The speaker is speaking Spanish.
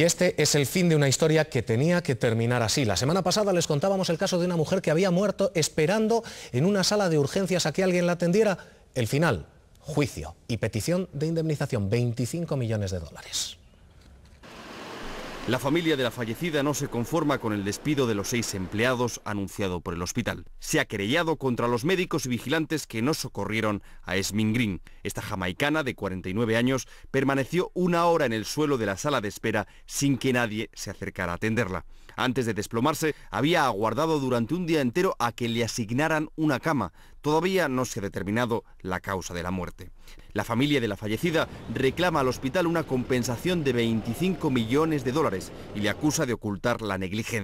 Y este es el fin de una historia que tenía que terminar así. La semana pasada les contábamos el caso de una mujer que había muerto esperando en una sala de urgencias a que alguien la atendiera. El final, juicio y petición de indemnización, 25 millones de dólares. La familia de la fallecida no se conforma con el despido de los seis empleados anunciado por el hospital. Se ha querellado contra los médicos y vigilantes que no socorrieron a Esmin Green. Esta jamaicana de 49 años permaneció una hora en el suelo de la sala de espera sin que nadie se acercara a atenderla. Antes de desplomarse, había aguardado durante un día entero a que le asignaran una cama, Todavía no se ha determinado la causa de la muerte. La familia de la fallecida reclama al hospital una compensación de 25 millones de dólares y le acusa de ocultar la negligencia.